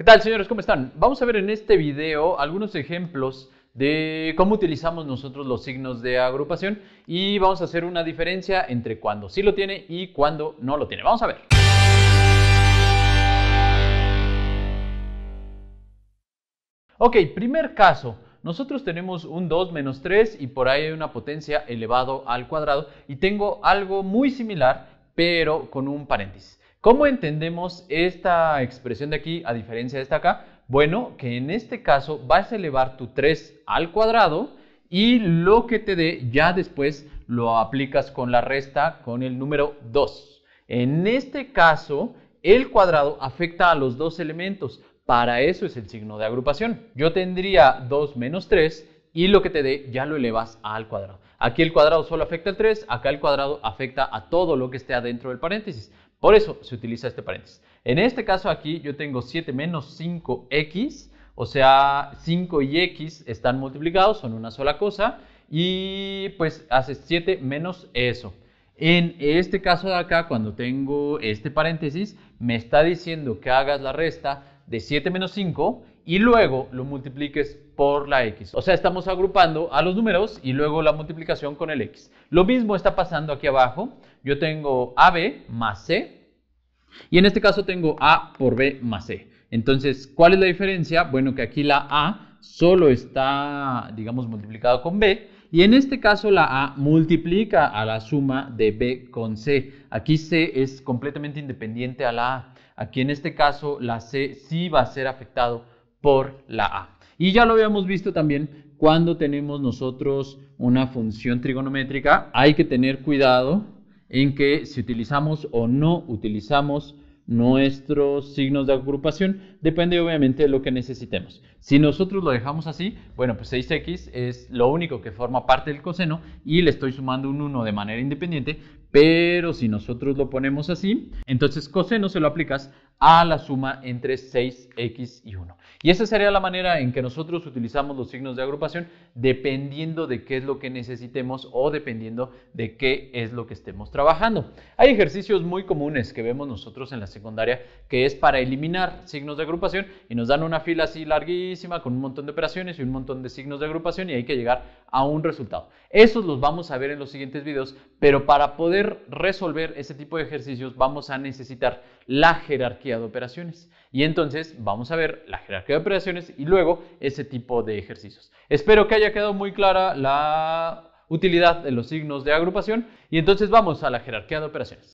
¿Qué tal señores? ¿Cómo están? Vamos a ver en este video algunos ejemplos de cómo utilizamos nosotros los signos de agrupación y vamos a hacer una diferencia entre cuando sí lo tiene y cuando no lo tiene. Vamos a ver. Ok, primer caso. Nosotros tenemos un 2 menos 3 y por ahí hay una potencia elevado al cuadrado y tengo algo muy similar pero con un paréntesis. ¿Cómo entendemos esta expresión de aquí a diferencia de esta acá? Bueno, que en este caso vas a elevar tu 3 al cuadrado y lo que te dé ya después lo aplicas con la resta con el número 2. En este caso, el cuadrado afecta a los dos elementos. Para eso es el signo de agrupación. Yo tendría 2 menos 3 y lo que te dé ya lo elevas al cuadrado. Aquí el cuadrado solo afecta al 3, acá el cuadrado afecta a todo lo que esté adentro del paréntesis. Por eso se utiliza este paréntesis. En este caso aquí yo tengo 7 menos 5x, o sea, 5 y x están multiplicados, son una sola cosa, y pues haces 7 menos eso. En este caso de acá, cuando tengo este paréntesis, me está diciendo que hagas la resta de 7 menos 5 y luego lo multipliques por la x. O sea, estamos agrupando a los números y luego la multiplicación con el x. Lo mismo está pasando aquí abajo. Yo tengo AB más C y en este caso tengo A por B más C. Entonces, ¿cuál es la diferencia? Bueno, que aquí la A solo está, digamos, multiplicado con B y en este caso la A multiplica a la suma de B con C. Aquí C es completamente independiente a la A. Aquí en este caso la C sí va a ser afectado por la A. Y ya lo habíamos visto también cuando tenemos nosotros una función trigonométrica, hay que tener cuidado en que si utilizamos o no utilizamos nuestros signos de agrupación. Depende obviamente de lo que necesitemos. Si nosotros lo dejamos así, bueno, pues 6x es lo único que forma parte del coseno y le estoy sumando un 1 de manera independiente, pero si nosotros lo ponemos así, entonces coseno se lo aplicas a la suma entre 6x y 1. Y esa sería la manera en que nosotros utilizamos los signos de agrupación dependiendo de qué es lo que necesitemos o dependiendo de qué es lo que estemos trabajando. Hay ejercicios muy comunes que vemos nosotros en la secundaria que es para eliminar signos de agrupación y nos dan una fila así larguísima con un montón de operaciones y un montón de signos de agrupación y hay que llegar a un resultado. Esos los vamos a ver en los siguientes videos, pero para poder resolver ese tipo de ejercicios vamos a necesitar la jerarquía de operaciones. Y entonces vamos a ver la jerarquía de operaciones y luego ese tipo de ejercicios. Espero que haya quedado muy clara la utilidad de los signos de agrupación y entonces vamos a la jerarquía de operaciones.